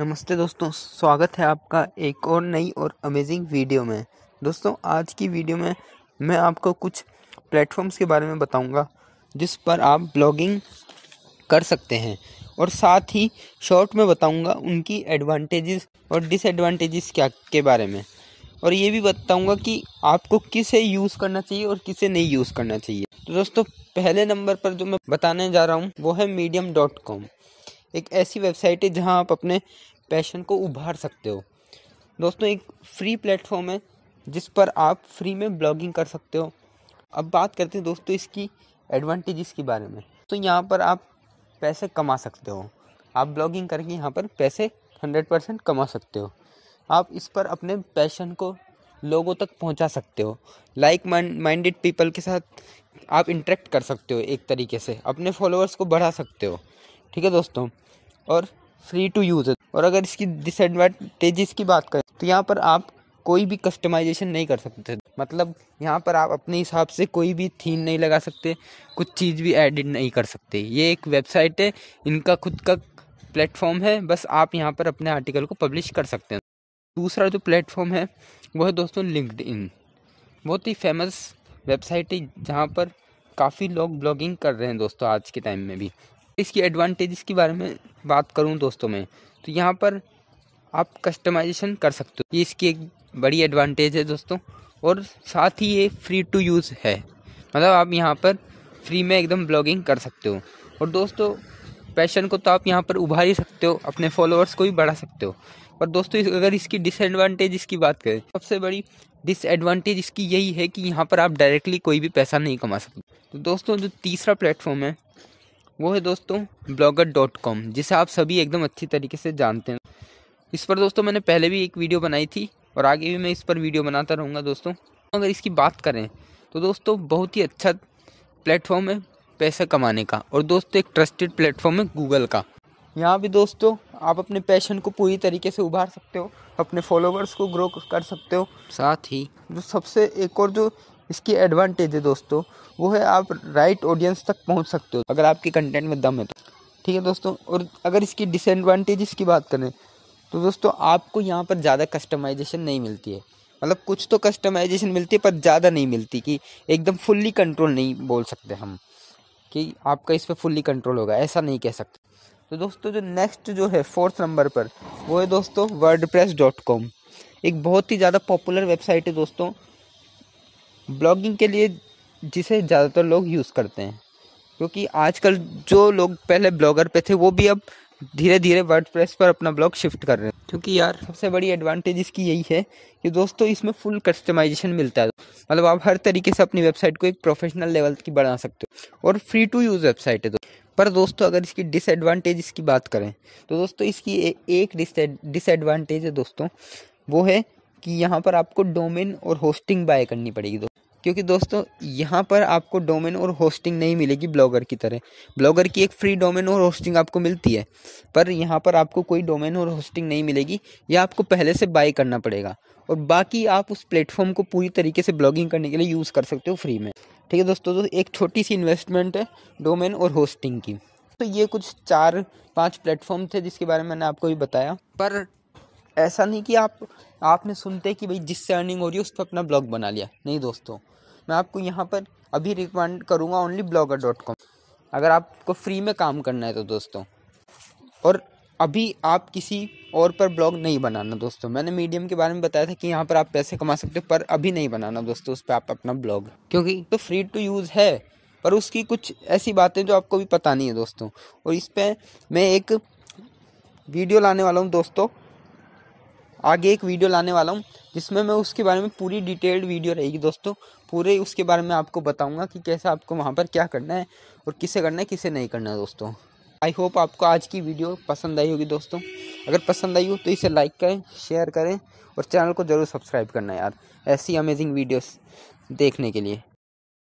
नमस्ते दोस्तों स्वागत है आपका एक और नई और अमेजिंग वीडियो में दोस्तों आज की वीडियो में मैं आपको कुछ प्लेटफॉर्म्स के बारे में बताऊंगा जिस पर आप ब्लॉगिंग कर सकते हैं और साथ ही शॉर्ट में बताऊंगा उनकी एडवांटेजेस और डिसएडवांटेजेस क्या के बारे में और ये भी बताऊंगा कि आपको किसे यूज़ करना चाहिए और किसे नहीं यूज़ करना चाहिए तो दोस्तों पहले नंबर पर जो मैं बताने जा रहा हूँ वो है मीडियम डॉट कॉम एक ऐसी वेबसाइट है जहां आप अपने पैशन को उभार सकते हो दोस्तों एक फ्री प्लेटफॉर्म है जिस पर आप फ्री में ब्लॉगिंग कर सकते हो अब बात करते हैं दोस्तों इसकी एडवांटेजेस के बारे में तो यहाँ पर आप पैसे कमा सकते हो आप ब्लॉगिंग करके यहाँ पर पैसे हंड्रेड परसेंट कमा सकते हो आप इस पर अपने पैशन को लोगों तक पहुँचा सकते हो लाइक माइंडेड पीपल के साथ आप इंटरेक्ट कर सकते हो एक तरीके से अपने फॉलोअर्स को बढ़ा सकते हो ठीक है दोस्तों और फ्री टू यूज़ है और अगर इसकी डिसएडवांटेजेस की बात करें तो यहाँ पर आप कोई भी कस्टमाइजेशन नहीं कर सकते मतलब यहाँ पर आप अपने हिसाब से कोई भी थीम नहीं लगा सकते कुछ चीज़ भी एडिट नहीं कर सकते ये एक वेबसाइट है इनका खुद का प्लेटफॉर्म है बस आप यहाँ पर अपने आर्टिकल को पब्लिश कर सकते हैं दूसरा जो प्लेटफॉर्म है वो है दोस्तों लिंकड इन बहुत ही फेमस वेबसाइट है जहाँ पर काफ़ी लोग ब्लॉगिंग कर रहे हैं दोस्तों आज के टाइम में भी इसकी एडवांटेजेस के बारे में बात करूँ दोस्तों में तो यहाँ पर आप कस्टमाइजेशन कर सकते हो ये इसकी एक बड़ी एडवांटेज है दोस्तों और साथ ही ये फ्री टू यूज़ है मतलब आप यहाँ पर फ्री में एकदम ब्लॉगिंग कर सकते हो और दोस्तों पैशन को तो आप यहाँ पर उभार ही सकते हो अपने फॉलोअर्स को भी बढ़ा सकते हो पर दोस्तों इस, अगर इसकी डिसएडवांटेज इसकी बात करें सबसे बड़ी डिसएडवांटेज इसकी यही है कि यहाँ पर आप डायरेक्टली कोई भी पैसा नहीं कमा सकते तो दोस्तों जो तीसरा प्लेटफॉर्म है वो है दोस्तों ब्लॉगर डॉट कॉम जिसे आप सभी एकदम अच्छी तरीके से जानते हैं इस पर दोस्तों मैंने पहले भी एक वीडियो बनाई थी और आगे भी मैं इस पर वीडियो बनाता रहूँगा दोस्तों अगर इसकी बात करें तो दोस्तों बहुत ही अच्छा प्लेटफॉर्म है पैसा कमाने का और दोस्तों एक ट्रस्टेड प्लेटफॉर्म है गूगल का यहाँ भी दोस्तों आप अपने पैशन को पूरी तरीके से उभार सकते हो अपने फॉलोवर्स को ग्रो कर सकते हो साथ ही जो सबसे एक और जो इसकी एडवांटेज है दोस्तों वो है आप राइट ऑडियंस तक पहुंच सकते हो अगर आपके कंटेंट में दम है तो ठीक है दोस्तों और अगर इसकी डिसएडवांटेजेस की बात करें तो दोस्तों आपको यहाँ पर ज़्यादा कस्टमाइजेशन नहीं मिलती है मतलब कुछ तो कस्टमाइजेशन मिलती है पर ज़्यादा नहीं मिलती कि एकदम फुल्ली कंट्रोल नहीं बोल सकते हम कि आपका इस पर फुल्ली कंट्रोल होगा ऐसा नहीं कह सकते तो दोस्तों जो नेक्स्ट जो है फोर्थ नंबर पर वो है दोस्तों वर्ड एक बहुत ही ज़्यादा पॉपुलर वेबसाइट है दोस्तों ब्लॉगिंग के लिए जिसे ज़्यादातर लोग यूज़ करते हैं क्योंकि आजकल जो लोग पहले ब्लॉगर पे थे वो भी अब धीरे धीरे वर्ड पर अपना ब्लॉग शिफ्ट कर रहे हैं क्योंकि यार सबसे बड़ी एडवांटेज इसकी यही है कि दोस्तों इसमें फुल कस्टमाइजेशन मिलता है मतलब आप हर तरीके से अपनी वेबसाइट को एक प्रोफेशनल लेवल की बना सकते हो और फ्री टू यूज़ वेबसाइट है तो पर दोस्तों अगर इसकी डिसएडवांटेज की बात करें तो दोस्तों इसकी ए, एक डिसएडवांटेज है दोस्तों वो है कि यहाँ पर आपको डोमेन और होस्टिंग बाय करनी पड़ेगी दोस्तों क्योंकि दोस्तों यहाँ पर आपको डोमेन और होस्टिंग नहीं मिलेगी ब्लॉगर की तरह ब्लॉगर की एक फ्री डोमेन और होस्टिंग आपको मिलती है पर यहाँ पर आपको कोई डोमेन और होस्टिंग नहीं मिलेगी यह आपको पहले से बाय करना पड़ेगा और बाकी आप उस प्लेटफॉर्म को पूरी तरीके से ब्लॉगिंग करने के लिए यूज़ कर सकते हो फ्री में ठीक है दोस्तों तो एक छोटी सी इन्वेस्टमेंट है डोमेन और होस्टिंग की तो ये कुछ चार पांच प्लेटफॉर्म थे जिसके बारे में मैंने आपको भी बताया पर ऐसा नहीं कि आप आपने सुनते कि भाई जिससे अर्निंग हो रही है उस पर अपना ब्लॉग बना लिया नहीं दोस्तों मैं आपको यहाँ पर अभी रिकमेंड करूँगा ओनली ब्लॉगर डॉट कॉम अगर आपको फ्री में काम करना है तो दोस्तों और अभी आप किसी और पर ब्लॉग नहीं बनाना दोस्तों मैंने मीडियम के बारे में बताया था कि यहाँ पर आप पैसे कमा सकते हो पर अभी नहीं बनाना दोस्तों उस पर आप अपना ब्लॉग क्योंकि तो फ्री टू यूज़ है पर उसकी कुछ ऐसी बातें जो आपको भी पता नहीं है दोस्तों और इस पर मैं एक वीडियो लाने वाला हूँ दोस्तों आगे एक वीडियो लाने वाला हूँ जिसमें मैं उसके बारे में पूरी डिटेल्ड वीडियो रहेगी दोस्तों पूरे उसके बारे में आपको बताऊँगा कि कैसे आपको वहाँ पर क्या करना है और किसे करना है किसे नहीं करना है दोस्तों आई होप आपको आज की वीडियो पसंद आई होगी दोस्तों अगर पसंद आई हो तो इसे लाइक करें शेयर करें और चैनल को ज़रूर सब्सक्राइब करना यार ऐसी अमेजिंग वीडियोस देखने के लिए